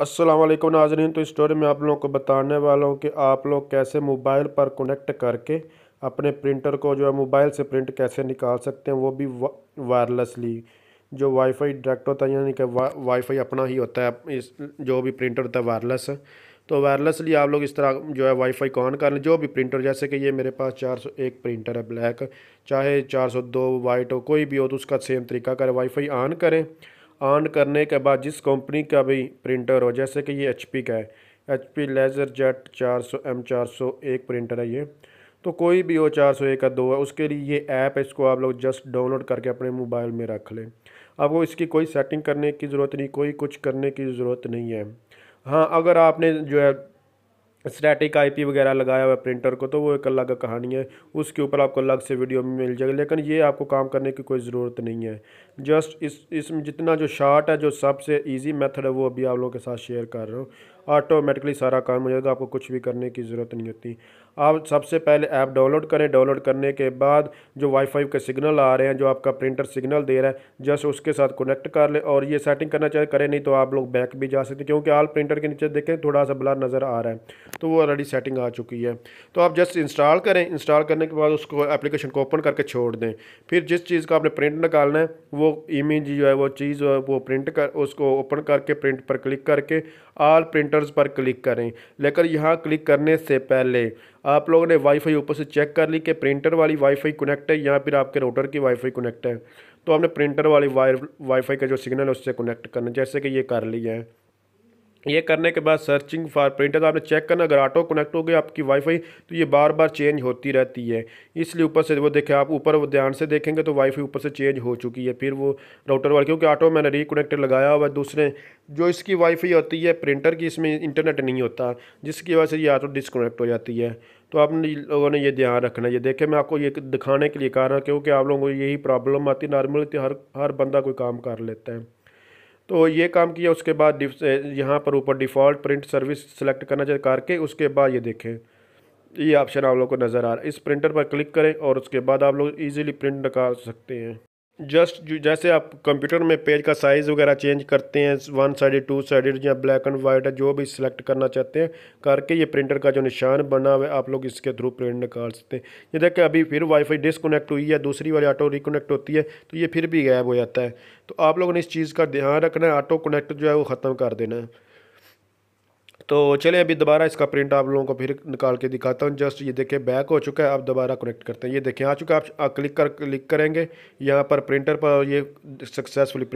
असलम नाजरीन तो स्टोरी में आप लोगों को बताने वाला हूँ कि आप लोग कैसे मोबाइल पर कनेक्ट करके अपने प्रिंटर को जो है मोबाइल से प्रिंट कैसे निकाल सकते हैं वो भी वायरलेसली जो वाईफाई डायरेक्ट होता है यानी कि वा, वाईफाई अपना ही होता है इस जो भी प्रिंटर होता है वायरलेस तो वायरलेसली आप लोग इस तरह जो है वाईफाई को ऑन कर लें जो भी प्रिंटर जैसे कि ये मेरे पास चार सौ एक प्रिंटर है ब्लैक चाहे चार सौ दो वाइट हो कोई भी हो तो उसका सेम तरीका करें वाईफाई ऑन करें ऑन करने के बाद जिस कंपनी का भी प्रिंटर हो जैसे कि ये एच का है एच पी लेज़र जेट चार सौ एम चार सौ एक प्रिंटर है ये तो कोई भी हो चार सौ एक का दो है उसके लिए ये ऐप है इसको आप लोग जस्ट डाउनलोड करके अपने मोबाइल में रख लें आपको इसकी कोई सेटिंग करने की ज़रूरत नहीं कोई कुछ करने की ज़रूरत नहीं है हाँ अगर आपने जो है स्टैटिक आईपी वगैरह लगाया हुआ है प्रिंटर को तो वो एक अलग कहानी है उसके ऊपर आपको अलग से वीडियो में मिल जाएगी लेकिन ये आपको काम करने की कोई ज़रूरत नहीं है जस्ट इस इसमें जितना जो शार्ट है जो सबसे ईजी मेथड है वो अभी आप लोगों के साथ शेयर कर रहा हूँ ऑटोमेटिकली सारा काम हो जाएगा आपको कुछ भी करने की ज़रूरत नहीं होती आप सबसे पहले ऐप डाउनलोड करें डाउनलोड करने के बाद जो वाईफाई के सिग्नल आ रहे हैं जो आपका प्रिंटर सिग्नल दे रहा है जस्ट उसके साथ कनेक्ट कर ले और ये सेटिंग करना चाहे करें नहीं तो आप लोग बैक भी जा सकते क्योंकि आल प्रिंटर के नीचे देखें थोड़ा सा ब्लर नज़र आ रहा है तो वो ऑलरेडी सेटिंग आ चुकी है तो आप जस्ट इंस्टॉल करें इंस्टॉल करने के बाद उसको एप्लीकेशन को ओपन करके छोड़ दें फिर जिस चीज़ का आपने प्रिंट निकालना है वो इमेज जो है वो चीज़ है वो प्रिंट कर उसको ओपन करके प्रिंट पर क्लिक करके आल प्रिंटर्स पर क्लिक करें लेकिन यहाँ क्लिक करने से पहले आप लोगों ने वाईफाई ऊपर से चेक कर ली कि प्रिंटर वाली वाईफाई कनेक्ट है या फिर आपके राउटर की वाईफाई कनेक्ट है तो आपने प्रिंटर वाली वाई वाईफाई का जो सिग्नल है उससे कनेक्ट करना जैसे कि ये कर लिया है ये करने के बाद सर्चिंग फॉर प्रिंटर आपने चेक करना अगर ऑटो कनेक्ट हो गया आपकी वाईफाई तो ये बार बार चेंज होती रहती है इसलिए ऊपर से वो देखें आप ऊपर ध्यान से देखेंगे तो वाईफाई ऊपर से चेंज हो चुकी है फिर वो राउटर वाले क्योंकि ऑटो मैंने रिकनेक्टर लगाया हुआ है दूसरे जो इसकी वाईफाई होती है प्रिंटर की इसमें इंटरनेट नहीं होता जिसकी वजह से ये ऑटो डिसकोनेक्ट हो जाती है तो आप लोगों ने ये ध्यान रखना ये देखें मैं आपको ये दिखाने के लिए कह रहा हूँ क्योंकि आप लोगों को यही प्रॉब्लम आती है नॉर्मली हर हर बंदा कोई काम कर लेता है तो ये काम किया उसके बाद यहाँ पर ऊपर डिफ़ॉल्ट प्रिंट सर्विस सेलेक्ट करना चाहिए करके उसके बाद ये देखें ये ऑप्शन आप लोग को नज़र आ रहा है इस प्रिंटर पर क्लिक करें और उसके बाद आप लोग इजीली प्रिंट निकाल सकते हैं जस्ट जैसे आप कंप्यूटर में पेज का साइज़ वगैरह चेंज करते हैं वन साइडेड टू साइडेड या ब्लैक एंड वाइट जो भी सिलेक्ट करना चाहते हैं करके ये प्रिंटर का जो निशान बना हुआ है आप लोग इसके थ्रू प्रिंट निकाल सकते हैं ये देखें अभी फिर वाईफाई डिसकनेक्ट हुई है दूसरी वाली ऑटो रिकोनेक्ट होती है तो ये फिर भी गायब हो जाता है तो आप लोगों ने इस चीज़ का ध्यान रखना है ऑटो कनेक्ट जो है वो ख़त्म कर देना है तो चलिए अभी दोबारा इसका प्रिंट आप लोगों को फिर निकाल के दिखाता हूँ जस्ट ये देखें बैक हो चुका है अब दोबारा कनेक्ट करते हैं ये देखें आ चुका है आप क्लिक कर क्लिक करेंगे यहाँ पर प्रिंटर पर ये सक्सेसफुली